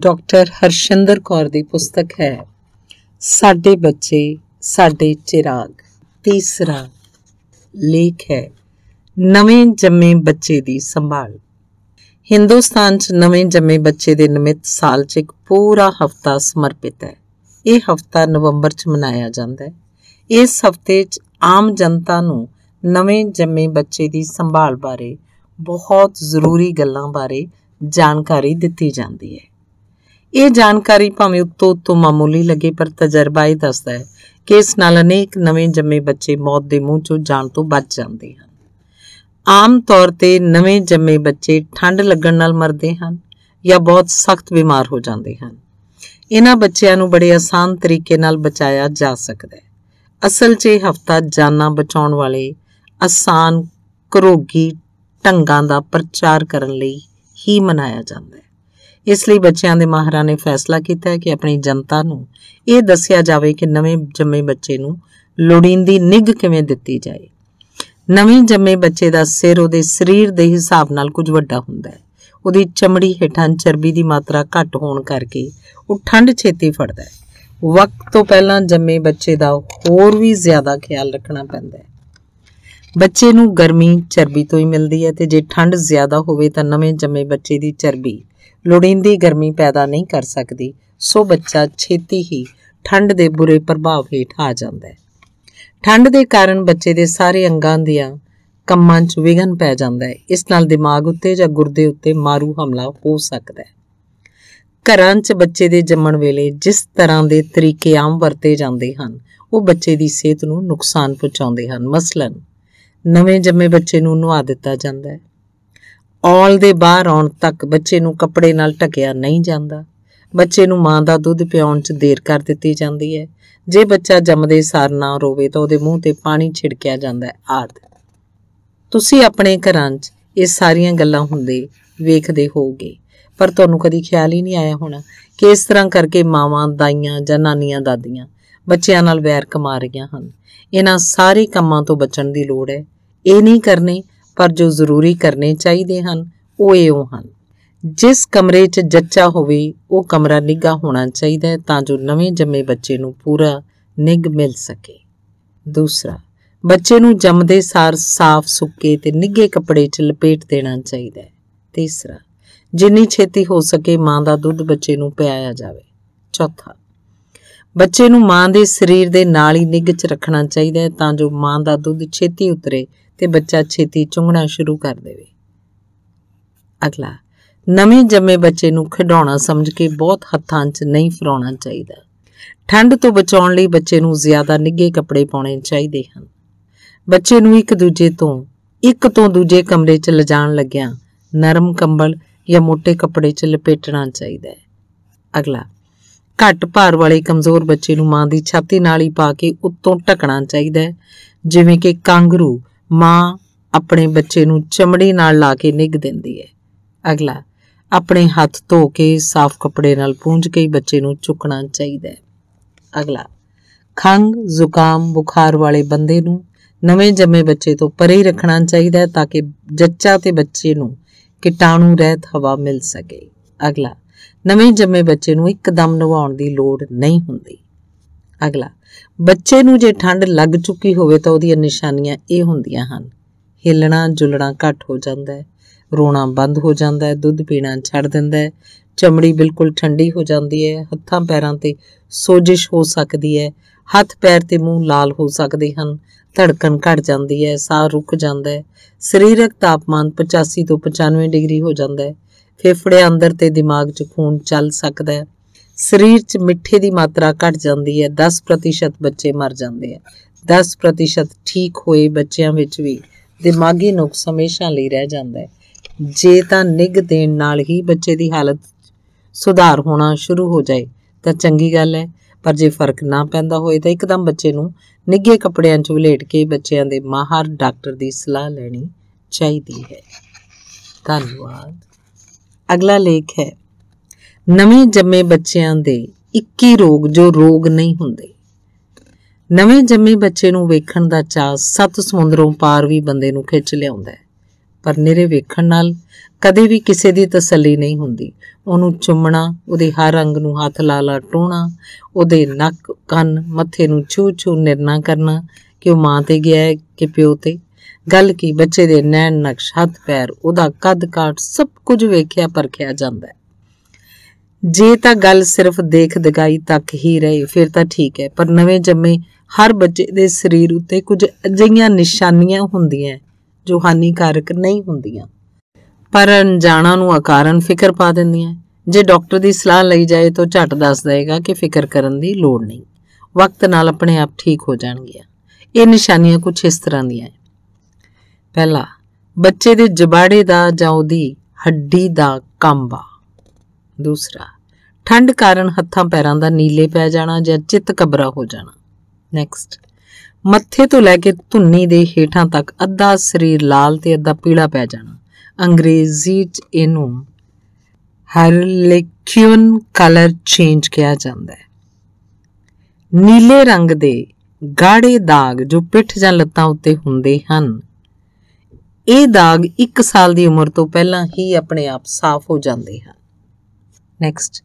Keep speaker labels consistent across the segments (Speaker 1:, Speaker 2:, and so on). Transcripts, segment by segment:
Speaker 1: doctor Harshinder Kaur ਦੀ ਪੁਸਤਕ ਹੈ ਸਾਡੇ ਬੱਚੇ ਸਾਡੇ ਚਿਰਾਗ ਤੀਸਰਾ ਲੇਖ ਹੈ ਨਵੇਂ ਜੰਮੇ ਬੱਚੇ ਦੀ ਸੰਭਾਲ ਹਿੰਦੁਸਤਾਨ 'ਚ ਨਵੇਂ ਜੰਮੇ ਬੱਚੇ ਦੇ ਨਿਮਿਤ ਸਾਲ 'ਚ ਇੱਕ ਪੂਰਾ ਹਫਤਾ ਸਮਰਪਿਤ ਹੈ ਇਹ ਹਫਤਾ ਨਵੰਬਰ 'ਚ ਮਨਾਇਆ ਜਾਂਦਾ ਹੈ ਇਸ ਹਫਤੇ 'ਚ ਆਮ ਜਨਤਾ ਨੂੰ ਨਵੇਂ ਜੰਮੇ ਬੱਚੇ ਦੀ ਸੰਭਾਲ ਬਾਰੇ ਬਹੁਤ ਜ਼ਰੂਰੀ ਗੱਲਾਂ ਬਾਰੇ ਜਾਣਕਾਰੀ ਦਿੱਤੀ ਜਾਂਦੀ ਹੈ ਇਹ ਜਾਣਕਾਰੀ ਭਾਵੇਂ ਉਤੋਂ ਉਤੋਂ ਮਾਮੂਲੀ ਲੱਗੇ ਪਰ ਤਜਰਬਾ ਇਹ ਦੱਸਦਾ ਹੈ ਕਿ ਇਸ ਨਾਲ ਅਨੇਕ ਨਵੇਂ ਜੰਮੇ ਬੱਚੇ ਮੌਤ ਦੇ ਮੂੰਹ ਚੋਂ ਜਾਣ ਤੋਂ ਬਚ ਜਾਂਦੇ ਹਨ ਆਮ ਤੌਰ ਤੇ ਨਵੇਂ ਜੰਮੇ ਬੱਚੇ ਠੰਡ ਲੱਗਣ ਨਾਲ ਮਰਦੇ ਹਨ ਜਾਂ ਬਹੁਤ ਸਖਤ ਬਿਮਾਰ ਹੋ ਜਾਂਦੇ ਹਨ ਇਹਨਾਂ ਬੱਚਿਆਂ ਨੂੰ ਬੜੇ ਆਸਾਨ ਤਰੀਕੇ ਨਾਲ ਬਚਾਇਆ ਜਾ ਸਕਦਾ ਹੈ ਅਸਲ 'ਚ ਇਹ ਹਫਤਾ ਜਾਨਾਂ ਬਚਾਉਣ ਵਾਲੇ ਆਸਾਨ ਕਰੋਗੀ ਢੰਗਾਂ ਦਾ ਪ੍ਰਚਾਰ ਕਰਨ ਲਈ ਹੀ ਮਨਾਇਆ ਜਾਂਦਾ ਹੈ ਇਸ ਲਈ ਬੱਚਿਆਂ ਦੇ ਮਾਹਰਾਂ ਨੇ ਫੈਸਲਾ ਕੀਤਾ ਹੈ ਕਿ ਆਪਣੀ ਜਨਤਾ ਨੂੰ ਇਹ ਦੱਸਿਆ ਜਾਵੇ ਕਿ ਨਵੇਂ ਜੰਮੇ ਬੱਚੇ ਨੂੰ ਲੋੜੀਂਦੀ ਨਿਗ ਕਿਵੇਂ ਦਿੱਤੀ ਜਾਏ ਨਵੇਂ ਜੰਮੇ ਬੱਚੇ ਦਾ ਸਿਰ ਉਹਦੇ ਸਰੀਰ ਦੇ ਹਿਸਾਬ ਨਾਲ ਕੁਝ ਵੱਡਾ ਹੁੰਦਾ ਹੈ ਉਹਦੀ ਚਮੜੀ ਹੇਠਾਂ ਚਰਬੀ ਦੀ ਮਾਤਰਾ ਘੱਟ ਹੋਣ ਕਰਕੇ ਉਹ ਠੰਡ ਛੇਤੀ ਫੜਦਾ ਹੈ ਵਕਤ ਤੋਂ ਪਹਿਲਾਂ ਜੰਮੇ ਬੱਚੇ ਦਾ ਹੋਰ ਵੀ ਜ਼ਿਆਦਾ ਖਿਆਲ ਰੱਖਣਾ ਪੈਂਦਾ ਹੈ ਬੱਚੇ ਨੂੰ ਗਰਮੀ ਚਰਬੀ ਤੋਂ ਹੀ ਮਿਲਦੀ ਹੈ ਤੇ ਜੇ ਠੰਡ ਜ਼ਿਆਦਾ ਹੋਵੇ ਤਾਂ ਨਵੇਂ ਜੰਮੇ ਬੱਚੇ ਦੀ ਚਰਬੀ ਲੋੜੀਂਦੀ ਗਰਮੀ ਪੈਦਾ ਨਹੀਂ ਕਰ ਸਕਦੀ ਸੋ ਬੱਚਾ ਛੇਤੀ ਹੀ ਠੰਡ ਦੇ ਬੁਰੇ ਪ੍ਰਭਾਵ ਹੇਠ ਆ ਜਾਂਦਾ ਹੈ ਠੰਡ ਦੇ ਕਾਰਨ ਬੱਚੇ ਦੇ ਸਾਰੇ ਅੰਗਾਂ ਦੀਆਂ ਕੰਮਾਂ 'ਚ ਵਿਗਨ ਪੈ ਜਾਂਦਾ ਹੈ ਇਸ ਨਾਲ ਦਿਮਾਗ ਉੱਤੇ ਜਾਂ ਗੁਰਦੇ ਉੱਤੇ ਮਾਰੂ ਹਮਲਾ ਹੋ ਸਕਦਾ ਹੈ ਘਰਾਂ 'ਚ ਬੱਚੇ ਦੇ ਜੰਮਣ ਵੇਲੇ ਜਿਸ ਤਰ੍ਹਾਂ ਦੇ ਤਰੀਕੇ ਆਮ ਵਰਤੇ ਜਾਂਦੇ ਹਨ ਉਹ ਬੱਚੇ ਦੀ ਸਿਹਤ ਨੂੰ ਨੁਕਸਾਨ ਪਹੁੰਚਾਉਂਦੇ ਹਨ ਮਸਲਨ ਨਵੇਂ ਜੰਮੇ ਬੱਚੇ ਨੂੰ ਨਵਾ ਦਿੱਤਾ ਜਾਂਦਾ ਹੈ ਔਲ ਦੇ ਬਾਹਰ ਆਉਣ ਤੱਕ ਬੱਚੇ ਨੂੰ ਕੱਪੜੇ ਨਾਲ ਟਕਿਆ ਨਹੀਂ ਜਾਂਦਾ ਬੱਚੇ ਨੂੰ ਮਾਂ ਦਾ ਦੁੱਧ ਪਿਉਣ 'ਚ ਦੇਰ ਕਰ ਦਿੱਤੀ ਜਾਂਦੀ ਹੈ ਜੇ ਬੱਚਾ ਜੰਮਦੇ ਸਾਰ ਨਾ ਰੋਵੇ ਤਾਂ ਉਹਦੇ ਮੂੰਹ ਤੇ ਪਾਣੀ ਛਿੜਕਿਆ ਜਾਂਦਾ ਹੈ ਆਦਿ ਤੁਸੀਂ ਆਪਣੇ ਘਰਾਂ 'ਚ ਇਹ ਸਾਰੀਆਂ ਗੱਲਾਂ ਹੁੰਦੇ ਵੇਖਦੇ ਹੋਗੇ ਪਰ ਤੁਹਾਨੂੰ ਕਦੀ ਖਿਆਲ ਹੀ ਨਹੀਂ ਆਇਆ ਹੋਣਾ ਕਿ ਇਸ ਤਰ੍ਹਾਂ ਕਰਕੇ ਮਾਵਾਂ ਦਾਈਆਂ ਜਾਂ ਨਾਨੀਆਂ ਦਾਦੀਆਂ ਬੱਚਿਆਂ ਨਾਲ ਵੈਰ ਕਮਾ ਰਹੀਆਂ ਹਨ ਇਹਨਾਂ ਸਾਰੇ ਕੰਮਾਂ ਤੋਂ ਬਚਣ ਦੀ ਲੋੜ ਹੈ ਇਹ ਨਹੀਂ ਕਰਨੇ ਪਰ ਜੋ ਜ਼ਰੂਰੀ ਕਰਨੇ ਚਾਹੀਦੇ ਹਨ ਉਹ ਇਹੋ ਹਨ ਜਿਸ ਕਮਰੇ 'ਚ ਜੱਚਾ ਹੋਵੇ ਉਹ ਕਮਰਾ ਨਿੱਗਾ ਹੋਣਾ ਚਾਹੀਦਾ ਹੈ ਤਾਂ ਜੋ ਨਵੇਂ ਜੰਮੇ ਬੱਚੇ ਨੂੰ ਪੂਰਾ ਨਿੱਗ ਮਿਲ ਸਕੇ ਦੂਸਰਾ ਬੱਚੇ ਨੂੰ ਜੰਮਦੇ ਸਾਰ ਸਾਫ਼ ਸੁੱਕੇ ਤੇ ਨਿੱਗੇ ਕੱਪੜੇ 'ਚ ਲਪੇਟ ਦੇਣਾ ਚਾਹੀਦਾ ਹੈ ਤੀਸਰਾ ਜਿੰਨੀ ਛੇਤੀ ਹੋ ਸਕੇ ਮਾਂ ਦਾ ਦੁੱਧ ਬੱਚੇ ਨੂੰ ਪਿਆਇਆ ਜਾਵੇ ਚੌਥਾ ਬੱਚੇ ਨੂੰ ਮਾਂ ਦੇ ਸਰੀਰ ਦੇ ਨਾਲ ਹੀ ਨਿੱਗ 'ਚ ਰੱਖਣਾ ਚਾਹੀਦਾ ਹੈ ਤਾਂ ਜੋ ਮਾਂ ਦਾ ਦੁੱਧ ਛੇਤੀ ਉਤਰੇ ਤੇ ਬੱਚਾ ਛੇਤੀ ਚੁੰਗਣਾ ਸ਼ੁਰੂ ਕਰ ਦੇਵੇ ਅਗਲਾ ਨਵੇਂ ਜੰਮੇ ਬੱਚੇ ਨੂੰ ਖਿਡਾਉਣਾ ਸਮਝ ਕੇ ਬਹੁਤ ਹੱਥਾਂ 'ਚ ਨਹੀਂ ਫਰਾਉਣਾ ਚਾਹੀਦਾ ਠੰਡ ਤੋਂ ਬਚਾਉਣ ਲਈ ਬੱਚੇ ਨੂੰ ਜ਼ਿਆਦਾ ਨਿੱਘੇ ਕੱਪੜੇ ਪਾਉਣੇ ਚਾਹੀਦੇ ਹਨ ਬੱਚੇ ਨੂੰ ਇੱਕ ਦੂਜੇ ਤੋਂ ਇੱਕ ਤੋਂ ਦੂਜੇ ਕਮਰੇ 'ਚ ਲਿਜਾਣ ਲੱਗਿਆਂ ਨਰਮ ਕੰਬਲ ਜਾਂ ਮੋٹے ਕੱਪੜੇ 'ਚ ਲਪੇਟਣਾ ਚਾਹੀਦਾ ਹੈ ਅਗਲਾ ਘੱਟ ਭਾਰ ਵਾਲੇ ਕਮਜ਼ੋਰ ਬੱਚੇ ਨੂੰ ਮਾਂ ਦੀ ਛਾਤੀ ਨਾਲ ਹੀ ਪਾ ਕੇ ਉੱਤੋਂ ਢਕਣਾ ਚਾਹੀਦਾ ਹੈ ਜਿਵੇਂ ਕਿ ਕਾਂਗਰੂ ਮਾਂ ਆਪਣੇ ਬੱਚੇ ਨੂੰ ਚਮੜੀ ਨਾਲ ਲਾ ਕੇ ਨਿੱਘ ਦਿੰਦੀ ਹੈ ਅਗਲਾ ਆਪਣੇ ਹੱਥ ਧੋ ਕੇ ਸਾਫ਼ ਕੱਪੜੇ ਨਾਲ ਪੂੰਝ ਕੇ ਬੱਚੇ ਨੂੰ ਚੁੱਕਣਾ ਚਾਹੀਦਾ ਹੈ ਅਗਲਾ ਖੰਗ ਜ਼ੁਕਾਮ ਬੁਖਾਰ ਵਾਲੇ ਬੰਦੇ ਨੂੰ ਨਵੇਂ ਜੰਮੇ ਬੱਚੇ ਤੋਂ ਪਰੇ ਰੱਖਣਾ ਚਾਹੀਦਾ ਹੈ ਤਾਂ ਕਿ ਜੱਚਾ ਤੇ ਬੱਚੇ ਨੂੰ ਕੀਟਾਣੂ ਰਹਿਤ ਹਵਾ ਮਿਲ ਸਕੇ ਅਗਲਾ ਨਵੇਂ ਜੰਮੇ ਬੱਚੇ ਨੂੰ ਇੱਕਦਮ ਨਵਾਉਣ ਦੀ ਲੋੜ ਨਹੀਂ ਹੁੰਦੀ ਅਗਲਾ ਬੱਚੇ ਨੂੰ ਜੇ ਠੰਡ ਲੱਗ ਚੁੱਕੀ ਹੋਵੇ ਤਾਂ ਉਹਦੀਆਂ ਨਿਸ਼ਾਨੀਆਂ ਇਹ ਹੁੰਦੀਆਂ ਹਨ ਹਿੱਲਣਾ ਜੁਲਣਾ ਘੱਟ ਹੋ ਜਾਂਦਾ ਹੈ ਰੋਣਾ ਬੰਦ ਹੋ ਜਾਂਦਾ ਹੈ ਦੁੱਧ ਪੀਣਾ ਛੱਡ ਦਿੰਦਾ ਹੈ ਚਮੜੀ ਬਿਲਕੁਲ ਠੰਡੀ ਹੋ ਜਾਂਦੀ ਹੈ ਹੱਥਾਂ ਪੈਰਾਂ ਤੇ ਸੋਜਿਸ਼ ਹੋ ਸਕਦੀ ਹੈ ਹੱਥ ਪੈਰ ਤੇ ਮੂੰਹ ਲਾਲ ਹੋ ਸਕਦੇ ਹਨ ਧੜਕਣ ਘਟ ਜਾਂਦੀ ਹੈ ਸਾਹ ਰੁਕ ਜਾਂਦਾ ਹੈ ਸਰੀਰਕ ਤਾਪਮਾਨ 85 ਤੋਂ 95 ਡਿਗਰੀ ਹੋ ਜਾਂਦਾ ਹੈ ਫੇਫੜੇ ਅੰਦਰ ਤੇ ਦਿਮਾਗ 'ਚ ਖੂਨ ਚੱਲ ਸਕਦਾ ਹੈ ਸਰੀਰ 'ਚ ਮਿੱਠੇ ਦੀ ਮਾਤਰਾ ਘਟ ਜਾਂਦੀ ਹੈ 10% ਬੱਚੇ ਮਰ ਜਾਂਦੇ ਆ 10% ਠੀਕ ਹੋਏ ਬੱਚਿਆਂ ਵਿੱਚ ਵੀ ਦਿਮਾਗੀ ਨੁਕਸ ਹਮੇਸ਼ਾ ਲਈ ਰਹਿ ਜਾਂਦਾ ਹੈ ਜੇ ਤਾਂ ਨਿਗ ਦੇਣ ਨਾਲ ਹੀ ਬੱਚੇ ਦੀ ਹਾਲਤ ਸੁਧਾਰ ਹੋਣਾ ਸ਼ੁਰੂ ਹੋ ਜਾਏ ਤਾਂ ਚੰਗੀ ਗੱਲ ਹੈ ਪਰ ਜੇ ਫਰਕ ਨਾ ਪੈਂਦਾ ਹੋਏ ਤਾਂ ਇੱਕਦਮ ਬੱਚੇ ਨੂੰ ਨਿੱਗੇ ਕੱਪੜਿਆਂ 'ਚ ਵਲੇਟ ਕੇ ਬੱਚਿਆਂ ਦੇ ਮਾਹਰ ਡਾਕਟਰ ਦੀ ਸਲਾਹ ਲੈਣੀ ਚਾਹੀਦੀ ਹੈ ਧੰਨਵਾਦ ਅਗਲਾ ਲੇਖ ਹੈ ਨਵੇਂ ਜੰਮੇ ਬੱਚਿਆਂ ਦੇ 21 ਰੋਗ ਜੋ ਰੋਗ ਨਹੀਂ ਹੁੰਦੇ ਨਵੇਂ ਜੰਮੇ ਬੱਚੇ ਨੂੰ ਵੇਖਣ ਦਾ ਚਾਹ ਸੱਤ ਸਮੁੰਦਰੋਂ ਪਾਰ ਵੀ ਬੰਦੇ ਨੂੰ ਖਿੱਚ ਲਿਆਉਂਦਾ ਹੈ ਪਰ ਨੇਰੇ ਵੇਖਣ ਨਾਲ ਕਦੇ ਵੀ ਕਿਸੇ ਦੀ ਤਸੱਲੀ ਨਹੀਂ ਹੁੰਦੀ ਉਹਨੂੰ ਚੁੰਮਣਾ ਉਹਦੇ ਹਰ ਅੰਗ ਨੂੰ ਹੱਥ ਲਾ ਲਾ ਟੋਣਾ ਉਹਦੇ ਨੱਕ ਕੰਨ ਮੱਥੇ ਨੂੰ ਛੂ ਛੂ ਨਿਰਣਾ ਕਰਨਾ ਕਿ ਉਹ ਮਾਂ ਤੇ ਗਿਆ ਹੈ ਕਿ ਪਿਓ ਤੇ ਗੱਲ ਕੀ ਬੱਚੇ ਦੇ ਨੈਣ ਨਕਸ਼ ਹੱਥ ਪੈਰ ਉਹਦਾ ਕੱਦ ਕਾਠ ਸਭ ਕੁਝ ਵੇਖਿਆ ਪਰਖਿਆ ਜਾਂਦਾ ਹੈ ਜੇ ਤਾਂ ਗੱਲ ਸਿਰਫ ਦੇਖ ਦਗਾਈ ਤੱਕ ਹੀ ਰਹੇ ਫਿਰ ਤਾਂ ਠੀਕ ਹੈ ਪਰ ਨਵੇਂ ਜੰਮੇ ਹਰ ਬੱਚੇ ਦੇ ਸਰੀਰ ਉੱਤੇ ਕੁਝ ਅਜਈਆਂ ਨਿਸ਼ਾਨੀਆਂ ਹੁੰਦੀਆਂ ਜੋ ਹਾਨੀਕਾਰਕ ਨਹੀਂ ਹੁੰਦੀਆਂ ਪਰ ਅਣਜਾਣਾ ਨੂੰ ਅਕਾਰਨ ਫਿਕਰ ਪਾ ਦਿੰਦੀਆਂ ਜੇ ਡਾਕਟਰ ਦੀ ਸਲਾਹ ਲਈ ਜਾਏ ਤਾਂ ਝਟ ਦੱਸ ਦੇਗਾ ਕਿ ਫਿਕਰ ਕਰਨ ਦੀ ਲੋੜ ਨਹੀਂ ਵਕਤ ਨਾਲ ਆਪਣੇ ਆਪ ਠੀਕ ਹੋ ਜਾਣਗੀਆਂ ਇਹ ਨਿਸ਼ਾਨੀਆਂ ਕੁਝ ਇਸ ਤਰ੍ਹਾਂ ਦੀਆਂ ਹੈ ਪਹਿਲਾ ਬੱਚੇ ਦੇ ਜਬਾੜੇ ਦਾ ਜਾਂ ਉਹਦੀ ਹੱਡੀ ਦਾ ਕੰਬਾ ਦੂਸਰਾ ਠੰਡ ਕਾਰਨ ਹੱਥਾਂ ਪੈਰਾਂ ਦਾ ਨੀਲੇ ਪੈ ਜਾਣਾ ਜਾਂ ਚਿੱਤ ਕਬਰਾ ਹੋ ਜਾਣਾ ਨੈਕਸਟ ਮੱਥੇ ਤੋਂ ਲੈ ਕੇ ਧੁੰਨੀ ਦੇ ਹੇਠਾਂ ਤੱਕ ਅੱਧਾ ਸਰੀਰ ਲਾਲ ਤੇ ਅੱਧਾ ਪੀਲਾ ਪੈ ਜਾਣਾ ਅੰਗਰੇਜ਼ੀ 'ਚ ਇਹਨੂੰ ਹਰਲਿਕਿਉਨ ਕਲਰ ਚੇਂਜ ਕਿਹਾ ਜਾਂਦਾ ਹੈ ਨੀਲੇ ਰੰਗ ਦੇ ਗਾੜੇ ਦਾਗ ਜੋ ਪਿੱਠ ਜਾਂ ਲੱਤਾਂ ਉੱਤੇ ਹੁੰਦੇ ਹਨ ਇਹ ਦਾਗ 1 ਸਾਲ ਦੀ ਉਮਰ ਤੋਂ ਪਹਿਲਾਂ ਹੀ ਆਪਣੇ ਆਪ ਸਾਫ਼ ਹੋ ਜਾਂਦੇ ਹਨ ਨੈਕਸਟ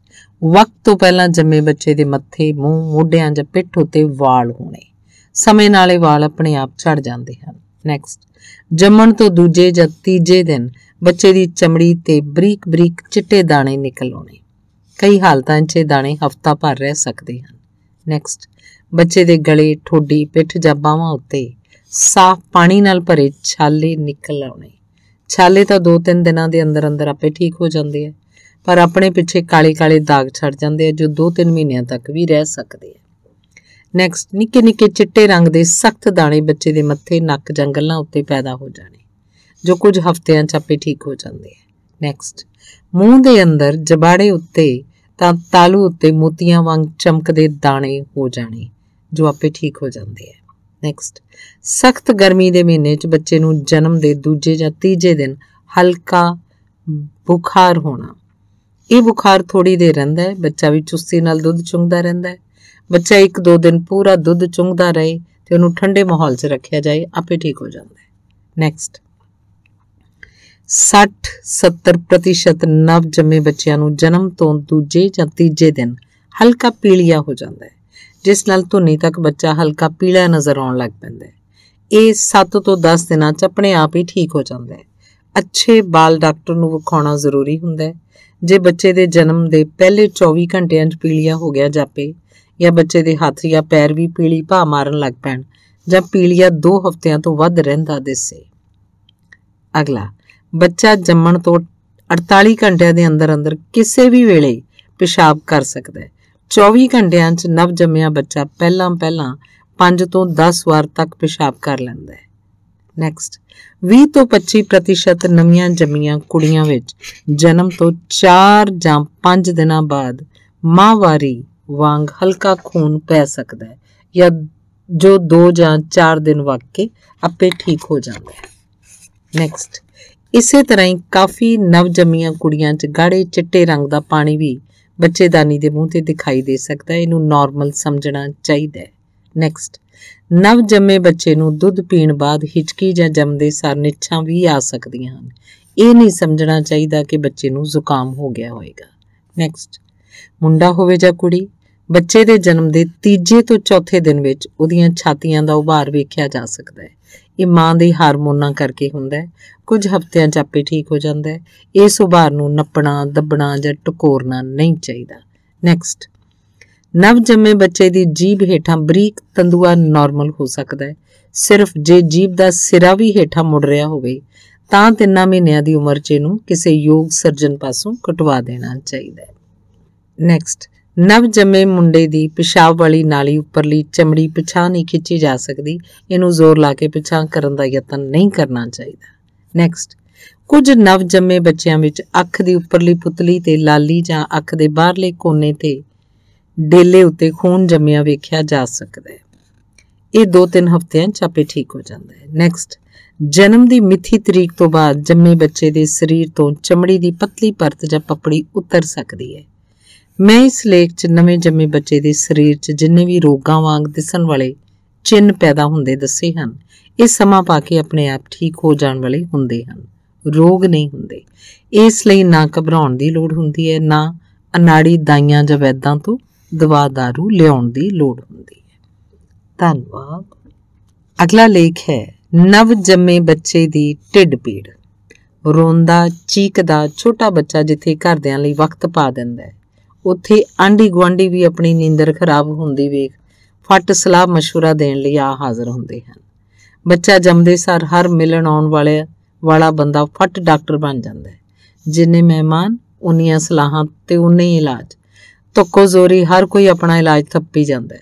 Speaker 1: ਵਕਤ ਤੋਂ ਪਹਿਲਾਂ ਜੰਮੇ ਬੱਚੇ ਦੇ ਮੱਥੇ ਮੂੰਹ ਮੋਢਿਆਂ ਜਾਂ ਪਿੱਠ ਉੱਤੇ ਵਾਲ ਹੋਣੇ ਸਮੇਂ ਨਾਲ ਇਹ ਵਾਲ ਆਪਣੇ ਆਪ ਛੱਡ ਜਾਂਦੇ ਹਨ ਨੈਕਸਟ ਜੰਮਣ ਤੋਂ ਦੂਜੇ ਜਾਂ ਤੀਜੇ ਦਿਨ ਬੱਚੇ ਦੀ ਚਮੜੀ ਤੇ ਬਰੀਕ-ਬਰੀਕ ਚਿੱਟੇ ਦਾਣੇ ਨਿਕਲ ਆਉਣੇ ਕਈ ਹਾਲਤਾਂ 'ਚ ਇਹ ਦਾਣੇ ਹਫ਼ਤਾ ਭਰ ਰਹਿ ਸਕਦੇ ਹਨ ਨੈਕਸਟ ਬੱਚੇ ਦੇ ਗਲੇ ਠੋਡੀ ਪਿੱਠ ਜਾਂ ਬਾਹਾਂ ਉੱਤੇ ਸਾਫ਼ ਪਾਣੀ ਨਾਲ ਭਰੇ ਛਾਲੇ ਨਿਕਲ ਆਉਣੇ ਛਾਲੇ ਤਾਂ 2-3 ਦਿਨਾਂ ਦੇ ਅੰਦਰ ਅੰਦਰ ਆਪੇ ਠੀਕ ਹੋ ਜਾਂਦੇ ਆ ਪਰ ਆਪਣੇ ਪਿੱਛੇ ਕਾਲੇ-ਕਾਲੇ ਦਾਗ ਛੱਡ ਜਾਂਦੇ ਆ ਜੋ 2-3 ਮਹੀਨਿਆਂ ਤੱਕ ਵੀ ਰਹਿ ਸਕਦੇ ਆ ਨੈਕਸਟ ਨਿੱਕੇ ਨਿੱਕੇ ਚਿੱਟੇ ਰੰਗ ਦੇ ਸਖਤ ਦਾਣੇ ਬੱਚੇ ਦੇ ਮੱਥੇ ਨੱਕ ਜੰਗਲਾਂ ਉੱਤੇ ਪੈਦਾ ਹੋ ਜਾਣੇ ਜੋ ਕੁਝ ਹਫ਼ਤਿਆਂ ਚ ਆਪੇ ਠੀਕ ਹੋ ਜਾਂਦੇ ਆ ਨੈਕਸਟ ਮੂੰਹ ਦੇ ਅੰਦਰ ਜਬਾੜੇ ਉੱਤੇ ਤਾਂ ਤਾਲੂ ਉੱਤੇ ਮੋਤੀਆਂ ਵਾਂਗ ਚਮਕਦੇ ਦਾਣੇ ਹੋ ਜਾਣੇ ਜੋ ਆਪੇ ਠੀਕ ਹੋ ਜਾਂਦੇ ਆ ਨੈਕਸਟ ਸਖਤ ਗਰਮੀ ਦੇ ਮਹੀਨੇ 'ਚ ਬੱਚੇ ਨੂੰ ਜਨਮ ਦੇ ਦੂਜੇ ਜਾਂ ਤੀਜੇ ਦਿਨ ਹਲਕਾ ਬੁਖਾਰ ਹੋਣਾ ਇਹ ਬੁਖਾਰ ਥੋੜੀ ਦੇਰ ਰਹਿੰਦਾ ਹੈ ਬੱਚਾ ਵੀ ਚੁਸਤੀ ਨਾਲ ਦੁੱਧ ਚੁੰਗਦਾ ਰਹਿੰਦਾ ਹੈ ਬੱਚਾ ਇੱਕ ਦੋ ਦਿਨ ਪੂਰਾ ਦੁੱਧ ਚੁੰਗਦਾ ਰਹੇ ਤੇ ਉਹਨੂੰ ਠੰਡੇ ਮਾਹੌਲ 'ਚ ਰੱਖਿਆ ਜਾਏ ਆਪੇ ਠੀਕ ਹੋ ਜਾਂਦਾ ਹੈ ਨੈਕਸਟ 60-70% ਨਵ ਜੰਮੇ ਬੱਚਿਆਂ ਨੂੰ ਜਨਮ ਤੋਂ ਦੂਜੇ ਜਾਂ ਤੀਜੇ ਦਿਨ ਹਲਕਾ ਪੀਲੀਆ ਹੋ ਜਾਂਦਾ ਹੈ ਜਿਸ ਨਾਲ ਧੁਨੀ ਤੱਕ ਬੱਚਾ ਹਲਕਾ ਪੀਲਾ ਨਜ਼ਰ ਆਉਣ ਲੱਗ ਪੈਂਦਾ ਹੈ ਇਹ 7 ਤੋਂ 10 ਦਿਨਾਂ 'ਚ ਆਪਣੇ ਆਪ ਹੀ ਠੀਕ ਹੋ ਜਾਂਦਾ ਹੈ ਅੱਛੇ ਬਾਲ ਡਾਕਟਰ ਨੂੰ ਵਿਖਾਉਣਾ ਜ਼ਰੂਰੀ ਹੁੰਦਾ ਹੈ ਜੇ ਬੱਚੇ ਦੇ ਜਨਮ ਦੇ ਪਹਿਲੇ 24 ਘੰਟਿਆਂ 'ਚ ਪੀਲੀਆ ਹੋ ਗਿਆ ਜਾਪੇ ਜਾਂ ਬੱਚੇ ਦੇ ਹੱਥ ਜਾਂ ਪੈਰ ਵੀ ਪੀਲੀ ਭਾ ਮਾਰਨ ਲੱਗ ਪੈਣ ਜਾਂ ਪੀਲੀਆ 2 ਹਫ਼ਤਿਆਂ ਤੋਂ ਵੱਧ ਰਹਿੰਦਾ ਦਿਸੇ ਅਗਲਾ ਬੱਚਾ ਜੰਮਣ ਤੋਂ 48 ਘੰਟਿਆਂ ਦੇ ਅੰਦਰ ਅੰਦਰ ਕਿਸੇ ਵੀ ਵੇਲੇ ਪਿਸ਼ਾਬ ਕਰ ਸਕਦਾ ਹੈ 24 ਘੰਟਿਆਂ 'ਚ ਨਵ ਜੰਮਿਆ ਬੱਚਾ ਪਹਿਲਾਂ ਪਹਿਲਾਂ 5 ਤੋਂ 10 ਵਾਰ ਤੱਕ ਪਿਸ਼ਾਬ ਕਰ ਲੈਂਦਾ ਹੈ ਨੈਕਸਟ 20 ਤੋਂ 25% ਨਵੀਆਂ ਜੰਮੀਆਂ ਕੁੜੀਆਂ ਵਿੱਚ ਜਨਮ ਤੋਂ 4 ਜਾਂ 5 ਦਿਨਾਂ ਬਾਅਦ ਮਾਹਵਾਰੀ ਵਾਂਗ ਹਲਕਾ ਖੂਨ ਪੈ ਸਕਦਾ ਹੈ ਜਾਂ ਜੋ 2 ਜਾਂ 4 ਦਿਨ ਵਗ ਕੇ ਆਪੇ ਠੀਕ ਹੋ ਜਾਂਦਾ ਹੈ ਨੈਕਸਟ ਇਸੇ ਤਰ੍ਹਾਂ ਹੀ ਕਾਫੀ ਨਵ ਜੰਮੀਆਂ ਕੁੜੀਆਂ 'ਚ ਗਾੜੇ ਚਿੱਟੇ ਰੰਗ ਦਾ ਪਾਣੀ ਵੀ ਬੱਚੇਦਾਨੀ ਦੇ ਮੂੰਹ ਤੇ ਦਿਖਾਈ ਦੇ ਸਕਦਾ ਹੈ ਇਹਨੂੰ ਨਾਰਮਲ ਸਮਝਣਾ ਚਾਹੀਦਾ ਹੈ ਨੈਕਸਟ ਨਵ ਜੰਮੇ ਬੱਚੇ ਨੂੰ ਦੁੱਧ ਪੀਣ ਬਾਅਦ ਹਿਚਕੀ ਜਾਂ ਜੰਮਦੇ ਸਾਰ ਨਿੱਛਾਂ ਵੀ ਆ ਸਕਦੀਆਂ ਹਨ ਇਹ ਨਹੀਂ ਸਮਝਣਾ ਚਾਹੀਦਾ ਕਿ ਬੱਚੇ ਨੂੰ ਜ਼ੁਕਾਮ ਹੋ ਗਿਆ ਹੋਵੇਗਾ ਨੈਕਸਟ ਮੁੰਡਾ ਹੋਵੇ ਜਾਂ ਕੁੜੀ ਬੱਚੇ ਦੇ ਜਨਮ ਦੇ ਤੀਜੇ ਤੋਂ ਚੌਥੇ ਦਿਨ ਵਿੱਚ ਉਹਦੀਆਂ ਛਾਤੀਆਂ ਦਾ ਉਭਾਰ ਵੇਖਿਆ ਜਾ ਸਕਦਾ ਹੈ ਇਹ ਮਾਂ ਦੇ ਹਾਰਮੋਨਾਂ ਕਰਕੇ ਹੁੰਦਾ ਹੈ ਕੁਝ ਹਫ਼ਤਿਆਂ 'ਚ ਆਪੇ ਠੀਕ ਹੋ ਜਾਂਦਾ ਹੈ ਇਸ ਉਭਾਰ ਨੂੰ ਨੱਪਣਾ ਦੱਬਣਾ ਜਾਂ ਟਕੋਰਨਾ ਨਹੀਂ ਚਾਹੀਦਾ ਨੈਕਸਟ ਨਵ ਜੰਮੇ ਬੱਚੇ ਦੀ ਜੀਭ ਹੇਠਾਂ ਬਰੀਕ ਤੰਦੂਆ ਨਾਰਮਲ ਹੋ ਸਕਦਾ ਹੈ ਸਿਰਫ ਜੇ ਜੀਬ ਦਾ ਸਿਰਾ ਵੀ ਹੇਠਾਂ ਮੁੜ ਰਿਹਾ ਹੋਵੇ ਤਾਂ ਤਿੰਨਾਂ ਮਹੀਨਿਆਂ ਦੀ ਉਮਰ 'ਚ ਇਹਨੂੰ ਕਿਸੇ ਯੋਗ ਸਰਜਨ ਪਾਸੋਂ ਕਟਵਾ ਦੇਣਾ ਚਾਹੀਦਾ ਹੈ ਨੈਕਸਟ ਨਵ ਜੰਮੇ ਮੁੰਡੇ ਦੀ ਪਿਸ਼ਾਬ ਵਾਲੀ ਨਾਲੀ ਉੱਪਰਲੀ ਚਮੜੀ ਪਿਛਾਂ ਨਹੀਂ ਖਿੱਚੀ ਜਾ ਸਕਦੀ ਇਹਨੂੰ ਜ਼ੋਰ ਲਾ ਕੇ ਪਿਛਾਂ ਕਰਨ ਦਾ ਯਤਨ ਨਹੀਂ ਕਰਨਾ ਚਾਹੀਦਾ ਨੈਕਸਟ ਕੁਝ ਨਵ ਜੰਮੇ ਬੱਚਿਆਂ ਵਿੱਚ ਅੱਖ ਦੀ ਉੱਪਰਲੀ ਪੁਤਲੀ ਤੇ ਲਾਲੀ ਜਾਂ ਅੱਖ ਦੇ ਬਾਹਰਲੇ ਕੋਨੇ ਤੇ ਡੇਲੇ ਉੱਤੇ ਖੂਨ ਜੰਮਿਆ ਵੇਖਿਆ ਜਾ ਸਕਦਾ ਹੈ ਇਹ 2-3 ਹਫ਼ਤਿਆਂ ਚ ਆਪੇ ਠੀਕ ਹੋ ਜਾਂਦਾ ਹੈ ਨੈਕਸਟ ਜਨਮ ਦੀ ਮਿੱਥੀ ਤਰੀਕ ਤੋਂ ਬਾਅਦ ਜੰਮੇ ਬੱਚੇ ਦੇ ਸਰੀਰ ਤੋਂ ਚਮੜੀ ਦੀ ਪਤਲੀ ਪਰਤ ਜਾਂ ਪਪੜੀ ਉਤਰ ਸਕਦੀ ਹੈ ਮੈਂ ਇਸ ਲੇਖ 'ਚ ਨਵੇਂ ਜੰਮੇ ਬੱਚੇ ਦੇ ਸਰੀਰ 'ਚ ਜਿੰਨੇ ਵੀ ਰੋਗਾਂ ਵਾਂਗ ਦਿਸਣ ਵਾਲੇ ਚਿੰਨ ਪੈਦਾ ਹੁੰਦੇ ਦੱਸੇ ਹਨ ਇਹ ਸਮਾਂ ਪਾ ਕੇ ਆਪਣੇ ਆਪ ਠੀਕ ਹੋ ਜਾਣ ਵਾਲੇ ਹੁੰਦੇ ਹਨ ਰੋਗ ਨਹੀਂ ਹੁੰਦੇ ਇਸ ਲਈ ਨਾ ਘਬਰਾਉਣ ਦੀ ਲੋੜ ਹੁੰਦੀ ਹੈ ਨਾ ਅਨਾੜੀ ਦਾਈਆਂ ਜਾਂ ਵੈਦਾਂ ਤੋਂ ਦਵਾ दारू ਲਿਆਉਣ ਦੀ ਲੋੜ ਹੁੰਦੀ ਹੈ ਧੰਨਵਾਦ ਅਗਲਾ ਲੇਖ ਹੈ ਨਵ ਜੰਮੇ ਬੱਚੇ ਦੀ ਢਿੱਡ ਪੀੜ ਰੋਂਦਾ ਚੀਕਦਾ ਛੋਟਾ ਬੱਚਾ ਜਿੱਥੇ ਘਰਦਿਆਂ ਲਈ ਵਕਤ ਪਾ ਦਿੰਦਾ ਹੈ ਉੱਥੇ ਆਂਢੀ ਗਵਾਂਢੀ ਵੀ ਆਪਣੀ ਨੀਂਦਰ ਖਰਾਬ ਹੁੰਦੀ ਵੇਖ ਫੱਟ ਸਲਾਹ مشورہ ਦੇਣ ਲਈ ਆ ਹਾਜ਼ਰ ਹੁੰਦੇ ਹਨ ਬੱਚਾ ਜੰਮਦੇ ਸਾਰ ਹਰ ਮਿਲਣ ਆਉਣ ਵਾਲੇ ਵਾਲਾ ਬੰਦਾ ਫੱਟ ਡਾਕਟਰ ਬਣ ਜਾਂਦਾ ਹੈ ਜਿੰਨੇ ਮਹਿਮਾਨ ਉਨੀਆਂ ਸਲਾਹਾਂ ਤੇ ਉਨੇ ਹੀ ਇਲਾਜ ਧੱਕੋ ਜ਼ੋਰੀ ਹਰ ਕੋਈ ਆਪਣਾ ਇਲਾਜ ਥੱਪੀ ਜਾਂਦਾ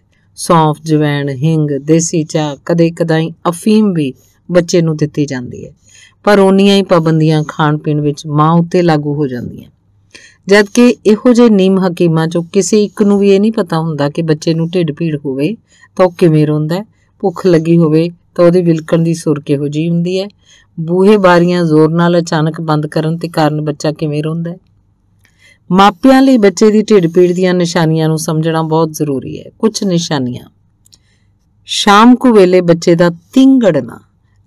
Speaker 1: ਸੌਂਫ ਜਵੈਣ ਹਿੰਗ ਦੇਸੀ ਚਾਹ ਕਦੇ ਕਦਾਈ ਅਫੀਮ ਵੀ ਬੱਚੇ ਨੂੰ ਦਿੱਤੀ ਜਾਂਦੀ ਹੈ ਪਰ ਉਹਨੀਆਂ ਹੀ ਪਾਬੰਦੀਆਂ ਖਾਣ ਪੀਣ ਵਿੱਚ ਮਾਂ ਉੱਤੇ ਲਾਗੂ ਹੋ ਜਾਂਦੀਆਂ ਜਦ ਕਿ ਇਹੋ ਜੇ ਨੀਮ ਹਕੀਮਾਂ ਚੋਂ ਕਿਸੇ ਇੱਕ ਨੂੰ ਵੀ ਇਹ ਨਹੀਂ ਪਤਾ ਹੁੰਦਾ ਕਿ ਬੱਚੇ ਨੂੰ ਢਿੱਡ ਪੀੜ ਹੋਵੇ ਤਾਂ ਉਹ ਕਿਵੇਂ ਰੋਂਦਾ ਭੁੱਖ ਲੱਗੀ ਹੋਵੇ ਤਾਂ ਉਹਦੇ ਵਿਲਕਣ ਦੀ ਸੁਰ ਕਿਹੋ ਜੀ ਹੁੰਦੀ ਹੈ ਬੂਹੇ ਬਾਰੀਆਂ ਜ਼ੋਰ ਨਾਲ ਅਚਾਨਕ ਬੰਦ ਕਰਨ ਤੇ ਕਾਰਨ ਬੱਚਾ ਕਿਵੇਂ ਰੋਂਦਾ ਮਾਪਿਆਂ ਲਈ ਬੱਚੇ ਦੀ ਢਿੱਡ ਪੀੜ ਦੀਆਂ ਨਿਸ਼ਾਨੀਆਂ ਨੂੰ ਸਮਝਣਾ ਬਹੁਤ ਜ਼ਰੂਰੀ ਹੈ ਕੁਝ ਨਿਸ਼ਾਨੀਆਂ ਸ਼ਾਮ ਕੋ ਵੇਲੇ ਬੱਚੇ ਦਾ ਤਿੰਗੜਨਾ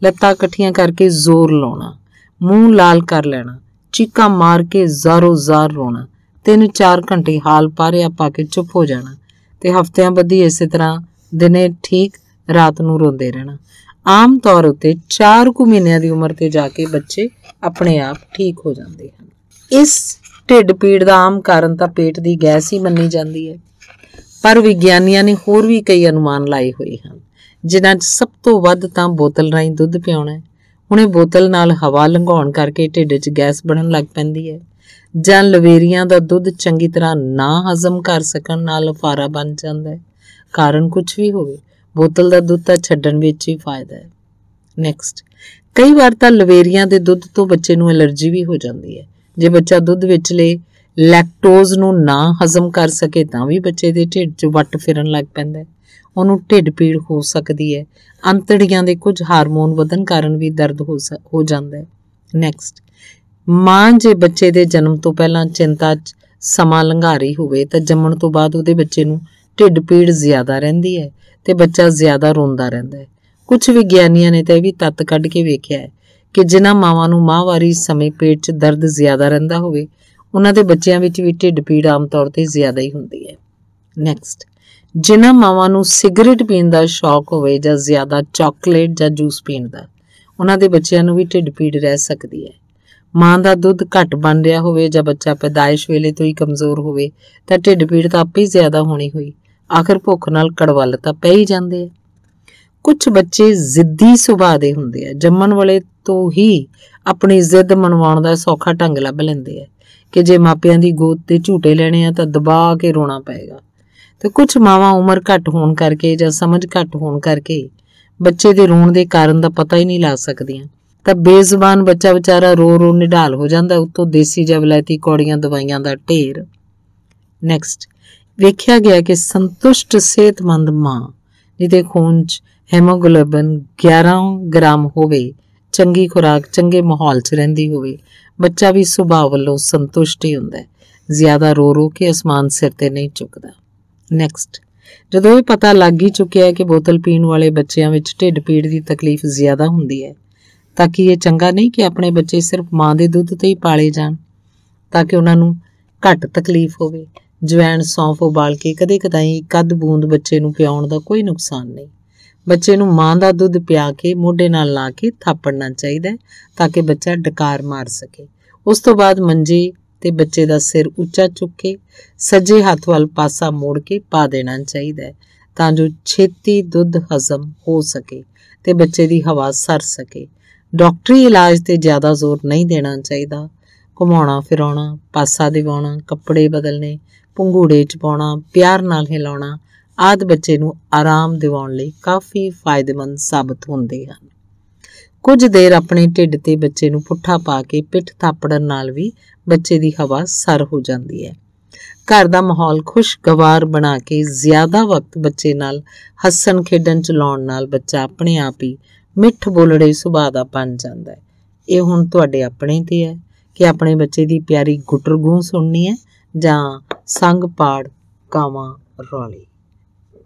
Speaker 1: ਲੱਤਾਂ ਇਕੱਠੀਆਂ ਕਰਕੇ ਜ਼ੋਰ ਲਾਉਣਾ ਮੂੰਹ ਲਾਲ ਕਰ ਲੈਣਾ ਚੀਕਾਂ ਮਾਰ ਕੇ ਜ਼ਾਰੋ ਜ਼ਾਰ ਰੋਣਾ ਤਿੰਨ ਚਾਰ ਘੰਟੇ ਹਾਲ ਪਾਰਿਆ ਪਾ ਕੇ ਚੁੱਪ ਹੋ ਜਾਣਾ ਤੇ ਹਫ਼ਤਿਆਂ ਬੱਧੀ ਇਸੇ ਤਰ੍ਹਾਂ ਦਿਨੇ ਠੀਕ ਰਾਤ ਨੂੰ ਰੋਂਦੇ ਰਹਿਣਾ ਆਮ ਤੌਰ ਉਤੇ 4 ਕੁ ਮਹੀਨਿਆਂ ਦੀ ਉਮਰ ਤੇ ਜਾ ਕੇ ਬੱਚੇ ਆਪਣੇ ਆਪ ਠੀਕ ਹੋ ਜਾਂਦੇ ਹਨ ਇਸ ਢਿੱਡ ਪੀੜ ਦਾ ਆਮ ਕਾਰਨ ਤਾਂ ਪੇਟ ਦੀ ਗੈਸ ਹੀ ਮੰਨੀ ਜਾਂਦੀ ਹੈ ਪਰ ਵਿਗਿਆਨੀਆਂ ਨੇ ਹੋਰ ਵੀ ਕਈ ਅਨੁਮਾਨ ਲਾਏ ਹੋਏ ਹਨ ਜਿਨ੍ਹਾਂ 'ਚ ਸਭ ਤੋਂ ਵੱਧ ਤਾਂ ਬੋਤਲ ਰਾਈ ਦੁੱਧ ਪਿਆਉਣਾ ਹੈ ਹੁਣ ਇਹ ਬੋਤਲ ਨਾਲ ਹਵਾ ਲੰਘਾਉਣ ਕਰਕੇ ਢਿੱਡ 'ਚ ਗੈਸ ਬਣਨ ਲੱਗ ਪੈਂਦੀ ਹੈ ਜਾਂ ਲਵੇਰੀਆਂ ਦਾ ਦੁੱਧ ਚੰਗੀ ਤਰ੍ਹਾਂ ਨਾ ਹਜ਼ਮ ਕਰ ਸਕਣ ਨਾਲ ਫਾਰਾ ਬਣ ਜਾਂਦਾ ਹੈ ਕਾਰਨ ਕੁਝ ਵੀ ਹੋਵੇ ਬੋਤਲ ਦਾ ਦੁੱਧ ਤਾਂ ਛੱਡਣ ਵਿੱਚ ਹੀ ਫਾਇਦਾ ਹੈ ਨੈਕਸਟ ਕਈ ਵਾਰ ਤਾਂ ਲਵੇਰੀਆਂ ਦੇ ਦੁੱਧ ਤੋਂ ਬੱਚੇ ਨੂੰ ਅਲਰਜੀ ਵੀ ਹੋ ਜਾਂਦੀ ਹੈ ਜੇ ਬੱਚਾ ਦੁੱਧ ਲੈ ਲੈਕਟੋਜ਼ ਨੂੰ ਨਾ ਹਜ਼ਮ ਕਰ ਸਕੇ ਤਾਂ ਵੀ ਬੱਚੇ ਦੇ ਢਿੱਡ 'ਚ ਵੱਟ ਫਿਰਨ ਲੱਗ ਪੈਂਦਾ ਹੈ ਉਹਨੂੰ ਢਿੱਡ ਪੀੜ ਹੋ ਸਕਦੀ ਹੈ ਅੰਤੜੀਆਂ ਦੇ ਕੁਝ ਹਾਰਮੋਨ ਵਧਣ ਕਾਰਨ ਵੀ ਦਰਦ ਹੋ ਹੋ ਜਾਂਦਾ ਹੈ ਨੈਕਸਟ ਮਾਂ ਜੇ ਬੱਚੇ ਦੇ ਜਨਮ ਤੋਂ ਪਹਿਲਾਂ ਚਿੰਤਾ 'ਚ ਸਮਾਂ ਲੰਘਾਰੀ ਹੋਵੇ ਤਾਂ ਜੰਮਣ ਤੋਂ ਬਾਅਦ ਉਹਦੇ ਬੱਚੇ ਨੂੰ ਢਿੱਡ ਪੀੜ ਜ਼ਿਆਦਾ ਰਹਿੰਦੀ ਹੈ ਤੇ ਬੱਚਾ ਜ਼ਿਆਦਾ ਰੋਂਦਾ ਰਹਿੰਦਾ ਹੈ ਕੁਝ ਵਿਗਿਆਨੀਆਂ ਨੇ ਤਾਂ ਇਹ ਵੀ ਤੱਤ ਕੱਢ ਕੇ ਵੇਖਿਆ ਹੈ ਕਿ ਜਿਨ੍ਹਾਂ ਮਾਵਾਂ ਨੂੰ ਮਾਹਵਾਰੀ ਸਮੇਂ ਪੇਟ 'ਚ ਦਰਦ ਜ਼ਿਆਦਾ ਰਹਿੰਦਾ ਹੋਵੇ ਉਹਨਾਂ ਦੇ ਬੱਚਿਆਂ ਵਿੱਚ ਵੀ ਢਿੱਡ ਪੀੜ ਆਮ ਤੌਰ ਤੇ ਜ਼ਿਆਦਾ ਹੀ ਹੁੰਦੀ ਹੈ ਨੈਕਸਟ ਜਿਨ੍ਹਾਂ ਮਾਵਾਂ ਨੂੰ ਸਿਗਰਟ ਪੀਣ ਦਾ ਸ਼ੌਕ ਹੋਵੇ ਜਾਂ ਜ਼ਿਆਦਾ ਚਾਕਲੇਟ ਜਾਂ ਜੂਸ ਪੀਣ ਦਾ ਉਹਨਾਂ ਦੇ ਬੱਚਿਆਂ ਨੂੰ ਵੀ ਢਿੱਡ ਪੀੜ ਰਹਿ ਸਕਦੀ ਹੈ ਮਾਂ ਦਾ ਦੁੱਧ ਘੱਟ ਬਣ ਰਿਹਾ ਹੋਵੇ ਜਾਂ ਬੱਚਾ ਪੈਦਾਇਸ਼ ਵੇਲੇ ਤੋਂ ਹੀ ਕਮਜ਼ੋਰ ਹੋਵੇ ਤਾਂ ਢਿੱਡ ਪੀੜ ਤਾਂ ਆਪੇ ਹੀ ਜ਼ਿਆਦਾ ਹੋਣੀ ਹੋਈ ਆਖਰ ਭੁੱਖ ਨਾਲ ਕੜਵੱਲ ਤਾਂ ਪੈ ਹੀ ਜਾਂਦੇ ਆ ਕੁਝ ਬੱਚੇ ਜ਼ਿੱਦੀ ਸੁਭਾਅ ਦੇ ਹੁੰਦੇ ਆ ਜੰਮਣ ਵਾਲੇ ਤੋਂ ਹੀ ਆਪਣੀ ਜ਼ਿੱਦ ਮਨਵਾਉਣ ਦਾ ਸੌਖਾ ਢੰਗ ਲੱਭ ਲੈਂਦੇ ਆ ਕਿ ਜੇ ਮਾਪਿਆਂ ਦੀ ਗੋਦ ਤੇ ਝੂਟੇ ਲੈਣੇ ਆ ਤਾਂ ਦਬਾ ਕੇ ਰੋਣਾ ਪਏਗਾ ਤੇ ਕੁਝ ਮਾਵਾਂ ਉਮਰ ਘੱਟ ਹੋਣ ਕਰਕੇ ਜਾਂ ਸਮਝ ਘੱਟ ਹੋਣ ਕਰਕੇ ਬੱਚੇ ਦੇ ਰੋਣ ਦੇ ਕਾਰਨ ਦਾ ਪਤਾ ਹੀ ਨਹੀਂ ਲਾ ਸਕਦੀਆਂ ਤਾਂ ਬੇਜ਼ੁਬਾਨ ਬੱਚਾ ਵਿਚਾਰਾ ਰੋ ਰੋ ਨਿਢਾਲ ਹੋ ਜਾਂਦਾ ਉੱਤੋਂ ਦੇਸੀ ਜਵਲਾਤੀ ਕੌੜੀਆਂ ਦਵਾਈਆਂ ਦਾ ਢੇਰ ਨੈਕਸਟ ਵੇਖਿਆ ਗਿਆ ਕਿ ਸੰਤੁਸ਼ਟ ਸਿਹਤਮੰਦ ਮਾਂ ਜਿਹਦੇ ਖੂਨ 'ਚ ਹੈਮੋਗਲੋਬਿਨ 11 ਗ੍ਰਾਮ ਹੋਵੇ ਚੰਗੀ ਖੁਰਾਕ ਚੰਗੇ ਮਾਹੌਲ 'ਚ ਰਹਿੰਦੀ ਹੋਵੇ ਬੱਚਾ ਵੀ ਸੁਭਾਅ ਵੱਲੋਂ ਸੰਤੁਸ਼ਟ ਹੀ ਹੁੰਦਾ ਹੈ ਜ਼ਿਆਦਾ ਰੋ ਰੋ ਕੇ ਅਸਮਾਨ ਸਿਰ ਤੇ ਨਹੀਂ ਚੁੱਕਦਾ ਨੈਕਸਟ ਜਦੋਂ ਇਹ ਪਤਾ ਲੱਗ ਹੀ ਚੁੱਕਿਆ ਹੈ ਕਿ ਬੋਤਲ ਪੀਣ ਵਾਲੇ ਬੱਚਿਆਂ ਵਿੱਚ ਢਿੱਡ ਪੀੜ ਦੀ ਤਕਲੀਫ ਜ਼ਿਆਦਾ ਹੁੰਦੀ ਹੈ ਤਾਂ ਕਿ ਇਹ ਚੰਗਾ ਨਹੀਂ ਕਿ ਆਪਣੇ ਬੱਚੇ ਸਿਰਫ ਮਾਂ ਦੇ ਦੁੱਧ ਤੇ ਹੀ ਪਾਲੇ ਜਾਣ ਤਾਂ ਕਿ ਉਹਨਾਂ ਨੂੰ ਘੱਟ ਤਕਲੀਫ ਹੋਵੇ ਜਵੈਣ ਸੌਂਫ ਉਬਾਲ ਕੇ ਕਦੇ-ਕਦਾਈ ਕੱਦ ਬੂੰਦ ਬੱਚੇ ਨੂੰ ਪਿਆਉਣ ਦਾ ਕੋਈ ਨੁਕਸਾਨ ਨਹੀਂ ਬੱਚੇ ਨੂੰ ਮਾਂ ਦਾ ਦੁੱਧ ਪਿਆ ਕੇ ਮੋਢੇ ਨਾਲ ਲਾ ਕੇ ਥਾਪੜਨਾ ਚਾਹੀਦਾ ਤਾਂ ਕਿ ਬੱਚਾ ਡਕਾਰ ਮਾਰ ਸਕੇ ਉਸ ਤੋਂ ਬਾਅਦ ਮੰਜੀ ਤੇ ਬੱਚੇ ਦਾ ਸਿਰ ਉੱਚਾ ਚੁੱਕ ਕੇ ਸੱਜੇ ਹੱਥ ਵੱਲ ਪਾਸਾ ਮੋੜ ਕੇ ਪਾ ਦੇਣਾ ਚਾਹੀਦਾ ਹੈ ਤਾਂ ਜੋ ਛੇਤੀ ਦੁੱਧ ਹਜ਼ਮ ਹੋ ਸਕੇ ਤੇ ਬੱਚੇ ਦੀ ਹਵਾ ਸਰ ਸਕੇ ਡਾਕਟਰੀ ਇਲਾਜ ਤੇ ਜ਼ਿਆਦਾ ਜ਼ੋਰ ਨਹੀਂ ਦੇਣਾ ਚਾਹੀਦਾ ਘੁਮਾਉਣਾ ਫਿਰਾਉਣਾ ਪਾਸਾ ਦਿਵਾਉਣਾ ਕੱਪੜੇ ਬਦਲਨੇ ਪੰਗੂੜੇ ਚ ਪਾਉਣਾ ਪਿਆਰ ਨਾਲ ਹਿਲਾਉਣਾ ਆਦ ਬੱਚੇ ਨੂੰ ਆਰਾਮ ਦਿਵਾਉਣ ਲਈ ਕਾਫੀ ਫਾਇਦੇਮੰਦ ਸਾਬਤ ਹੁੰਦੇ ਹਨ ਕੁਝ ਦੇਰ ਆਪਣੇ ਢਿੱਡ ਤੇ ਬੱਚੇ ਨੂੰ ਪੁੱਠਾ ਪਾ ਕੇ ਪਿੱਠ ਥਾਪੜਨ ਨਾਲ ਵੀ ਬੱਚੇ ਦੀ ਹਵਾ ਸਰ ਹੋ ਜਾਂਦੀ ਹੈ ਘਰ ਦਾ ਮਾਹੌਲ ਖੁਸ਼ਗਵਾਰ ਬਣਾ ਕੇ ਜ਼ਿਆਦਾ ਵਕਤ ਬੱਚੇ ਨਾਲ ਹੱਸਣ ਖੇਡਣ ਚਲਾਉਣ ਨਾਲ ਬੱਚਾ ਆਪਣੇ ਆਪ ਹੀ ਮਿੱਠ ਬੋਲੜੇ ਸੁਭਾਅ ਦਾ ਬਣ ਜਾਂਦਾ ਹੈ ਇਹ ਹੁਣ ਤੁਹਾਡੇ ਆਪਣੇ ਤੇ ਹੈ ਕਿ ਆਪਣੇ ਬੱਚੇ ਦੀ ਪਿਆਰੀ ਗੁਟਰਗੂੰ ਸੁਣਨੀ ਹੈ ਜਾਂ ਸੰਗ ਪਾੜ ਕਾਵਾਂ ਰੌਲੀ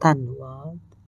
Speaker 1: ਧੰਨਵਾਦ